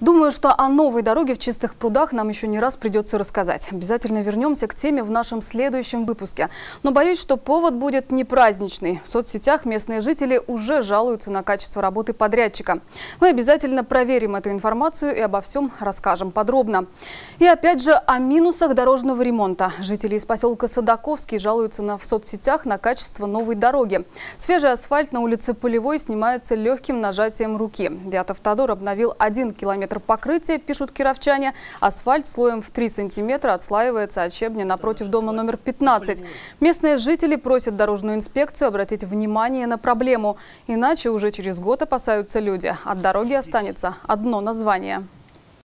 Думаю, что о новой дороге в чистых прудах нам еще не раз придется рассказать. Обязательно вернемся к теме в нашем следующем выпуске. Но боюсь, что повод будет не праздничный. В соцсетях местные жители уже жалуются на качество работы подрядчика. Мы обязательно проверим эту информацию и обо всем расскажем подробно. И опять же о минусах дорожного ремонта. Жители из поселка Садаковский жалуются на, в соцсетях на качество новой дороги. Свежий асфальт на улице Полевой снимается легким нажатием руки. Вятов Тодор обновил один километр сантиметр покрытия, пишут кировчане. Асфальт слоем в 3 сантиметра отслаивается от щебня напротив дома номер 15. Местные жители просят дорожную инспекцию обратить внимание на проблему. Иначе уже через год опасаются люди. От дороги останется одно название.